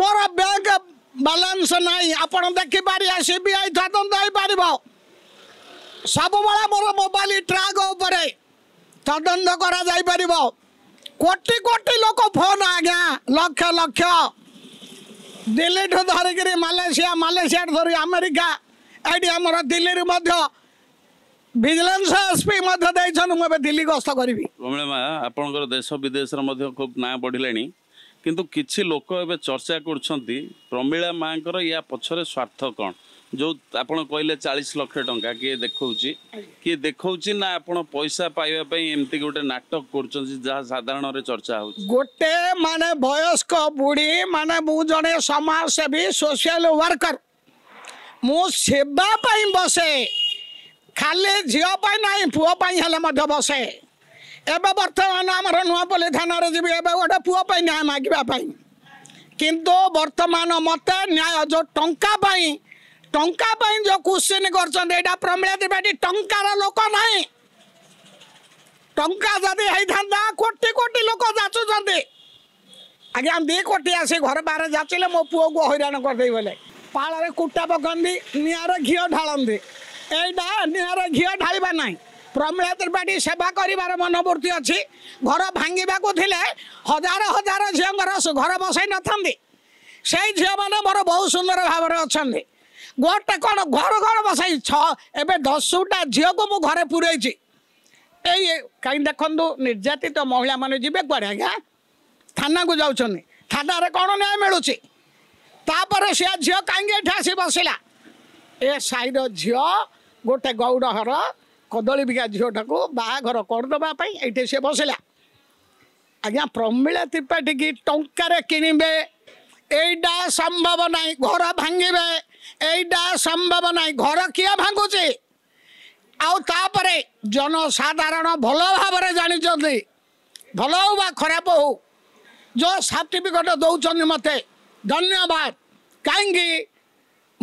ମୋର bank balance ନାହିଁ ଆପଣ ଦେଖିପାରିବେ ସି ବି ଆଇ ତଦନ୍ତ ହେଇପାରିବ ସବୁବେଳେ ମୋର ମୋବାଇଲ ଟ୍ରାକ୍ ଉପରେ ତଦନ୍ତ କରାଯାଇପାରିବ କୋଟି କୋଟି ଲୋକ ଫୋନ୍ ଆଜ୍ଞା ଲକ୍ଷ ଲକ୍ଷ ଦିଲ୍ଲୀଠୁ ଧରିକିରି ମାଲେସିଆ ମାଲେସିଆଠୁ ଧରି ଆମେରିକା ଏଇଠି ଆମର ଦିଲ୍ଲୀରୁ ମଧ୍ୟ ଭିଜିଲାନ୍ସ ଏସ୍ ପି ମଧ୍ୟ ଦେଇଛନ୍ତି ମୁଁ ଏବେ ଦିଲ୍ଲୀ ଗସ୍ତ କରିବି ଆପଣଙ୍କର ଦେଶ ବିଦେଶରେ ମଧ୍ୟ ଖୁବ୍ ନାଁ ବଢ଼ିଲାଣି କିନ୍ତୁ କିଛି ଲୋକ ଏବେ ଚର୍ଚ୍ଚା କରୁଛନ୍ତି ପ୍ରମିଳା ମାଙ୍କର ୟା ପଛରେ ସ୍ୱାର୍ଥ କ'ଣ ଯେଉଁ ଆପଣ କହିଲେ ଚାଳିଶ ଲକ୍ଷ ଟଙ୍କା କିଏ ଦେଖାଉଛି କିଏ ଦେଖାଉଛି ନା ଆପଣ ପଇସା ପାଇବା ପାଇଁ ଏମିତି ଗୋଟେ ନାଟକ କରୁଛନ୍ତି ଯାହା ସାଧାରଣରେ ଚର୍ଚ୍ଚା ହେଉଛି ଗୋଟେ ମାନେ ବୟସ୍କ ବୁଢ଼ୀ ମାନେ ମୁଁ ଜଣେ ସମାଜସେବୀ ସୋସିଆଲ ୱାର୍କର ମୁଁ ସେବା ପାଇଁ ବସେ ଖାଲି ଝିଅ ପାଇଁ ନାହିଁ ପୁଅ ପାଇଁ ହେଲେ ମଧ୍ୟ ବସେ ଏବେ ବର୍ତ୍ତମାନ ଆମର ନୂଆପଲ୍ଲୀ ଥାନାରେ ଯିବି ଏବେ ଗୋଟେ ପୁଅ ପାଇଁ ନ୍ୟାୟ ମାଗିବା ପାଇଁ କିନ୍ତୁ ବର୍ତ୍ତମାନ ମୋତେ ନ୍ୟାୟ ଯେଉଁ ଟଙ୍କା ପାଇଁ ଟଙ୍କା ପାଇଁ ଯେଉଁ କୋଶ୍ଚିନ୍ କରୁଛନ୍ତି ଏଇଟା ପ୍ରମିଳା ତ୍ରିପାଠୀ ଟଙ୍କାର ଲୋକ ନାହିଁ ଟଙ୍କା ଯଦି ହେଇଥାନ୍ତା କୋଟି କୋଟି ଲୋକ ଯାଚୁଛନ୍ତି ଆଜ୍ଞା ଦୁଇ କୋଟି ଆସି ଘର ବାହାରେ ଯାଚିଲେ ମୋ ପୁଅକୁ ହଇରାଣ କରିଦେଇ ବୋଲେ ପାଳରେ କୁଟା ପକାନ୍ତି ନିଆଁରେ ଘିଅ ଢାଳନ୍ତି ଏଇଟା ନିଆଁରେ ଘିଅ ଢାଳିବା ନାହିଁ প্রমিলা ত্রিপাঠী সেবা করিবার মনোবৃত্তি অছি ঘর ভাঙ্গিবাকু লে হাজার হাজার ঝিওঙ্কর ঘর বসাই নথান্তি সেই ঝিও মানে মোর বহু সুন্দর ভাবে অনেক গোটা কোণ ঘর ঘর বসাই ছ এবে দশটা ঝিওকে মু ঘরে পুরাইছি এই কাই দেখুন নির্যাতিত মহিলা মানে যাবে কুয়াড়ে আজ্ঞা থানাকু যাচ্ছেন থানার কোণ ন্যায় মিলুছি তাপরে সে ঝিও কাইকি এটা আসি বসিলা এ সাইর ঝিও গোটে গৌড় হর କଦଳୀ ବିକା ଝିଅଟାକୁ ବାହାଘର କରିଦେବା ପାଇଁ ଏଇଠି ସେ ବସିଲା ଆଜ୍ଞା ପ୍ରମିଳା ତ୍ରିପାଠୀକି ଟଙ୍କାରେ କିଣିବେ ଏଇଟା ସମ୍ଭବ ନାହିଁ ଘର ଭାଙ୍ଗିବେ ଏଇଟା ସମ୍ଭବ ନାହିଁ ଘର କିଏ ଭାଙ୍ଗୁଛି ଆଉ ତାପରେ ଜନସାଧାରଣ ଭଲ ଭାବରେ ଜାଣିଛନ୍ତି ଭଲ ହଉ ବା ଖରାପ ହଉ ଯେଉଁ ସାର୍ଟିଫିକେଟ୍ ଦେଉଛନ୍ତି ମୋତେ ଧନ୍ୟବାଦ କାହିଁକି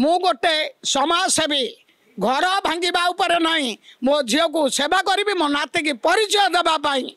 ମୁଁ ଗୋଟେ ସମାଜସେବୀ ଘର ଭାଙ୍ଗିବା ଉପରେ ନାହିଁ ମୋ ଝିଅକୁ ସେବା କରିବି ମୋ ନାତିକି ପରିଚୟ ଦେବା ପାଇଁ